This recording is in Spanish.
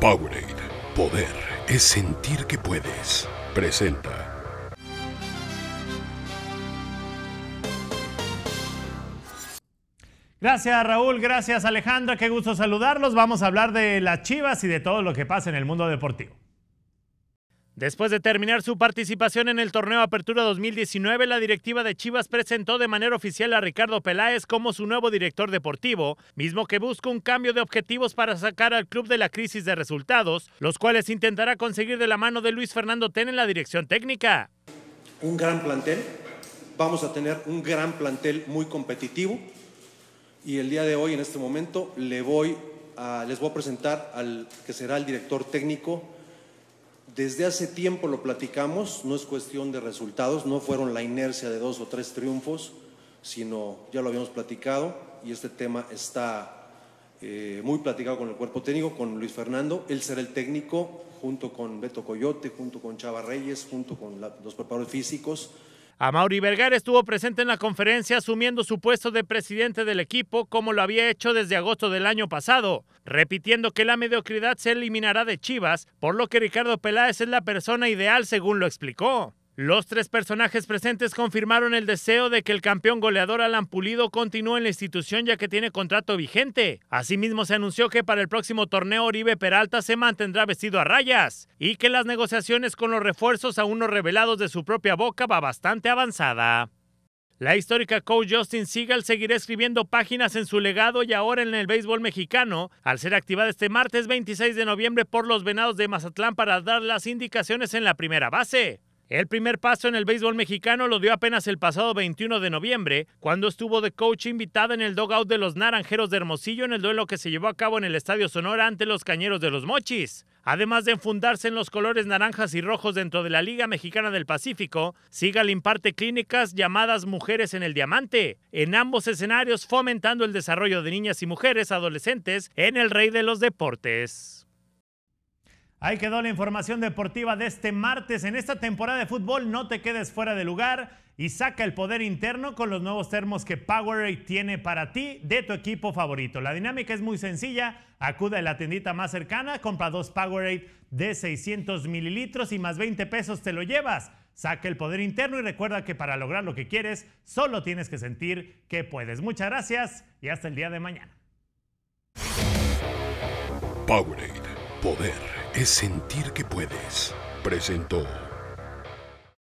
Powerade. Poder es sentir que puedes. Presenta. Gracias Raúl, gracias Alejandra, qué gusto saludarlos. Vamos a hablar de las Chivas y de todo lo que pasa en el mundo deportivo. Después de terminar su participación en el torneo Apertura 2019, la directiva de Chivas presentó de manera oficial a Ricardo Peláez como su nuevo director deportivo, mismo que busca un cambio de objetivos para sacar al club de la crisis de resultados, los cuales intentará conseguir de la mano de Luis Fernando Ten en la dirección técnica. Un gran plantel, vamos a tener un gran plantel muy competitivo y el día de hoy, en este momento, le voy les voy a presentar al que será el director técnico desde hace tiempo lo platicamos, no es cuestión de resultados, no fueron la inercia de dos o tres triunfos, sino ya lo habíamos platicado y este tema está eh, muy platicado con el cuerpo técnico, con Luis Fernando. Él será el técnico junto con Beto Coyote, junto con Chava Reyes, junto con los preparadores físicos Amaury Vergara estuvo presente en la conferencia asumiendo su puesto de presidente del equipo como lo había hecho desde agosto del año pasado, repitiendo que la mediocridad se eliminará de Chivas, por lo que Ricardo Peláez es la persona ideal según lo explicó. Los tres personajes presentes confirmaron el deseo de que el campeón goleador Alan Pulido continúe en la institución ya que tiene contrato vigente. Asimismo, se anunció que para el próximo torneo Oribe Peralta se mantendrá vestido a rayas y que las negociaciones con los refuerzos aún no revelados de su propia boca va bastante avanzada. La histórica coach Justin Siegel seguirá escribiendo páginas en su legado y ahora en el béisbol mexicano, al ser activada este martes 26 de noviembre por los Venados de Mazatlán para dar las indicaciones en la primera base. El primer paso en el béisbol mexicano lo dio apenas el pasado 21 de noviembre, cuando estuvo de coach invitada en el dogout de los Naranjeros de Hermosillo en el duelo que se llevó a cabo en el Estadio Sonora ante los Cañeros de los Mochis. Además de enfundarse en los colores naranjas y rojos dentro de la Liga Mexicana del Pacífico, Sigal imparte clínicas llamadas Mujeres en el Diamante, en ambos escenarios fomentando el desarrollo de niñas y mujeres adolescentes en el Rey de los Deportes. Ahí quedó la información deportiva de este martes. En esta temporada de fútbol no te quedes fuera de lugar y saca el poder interno con los nuevos termos que Powerade tiene para ti de tu equipo favorito. La dinámica es muy sencilla. Acude a la tiendita más cercana, compra dos Powerade de 600 mililitros y más 20 pesos te lo llevas. Saca el poder interno y recuerda que para lograr lo que quieres solo tienes que sentir que puedes. Muchas gracias y hasta el día de mañana. Powerade, poder es sentir que puedes. Presentó.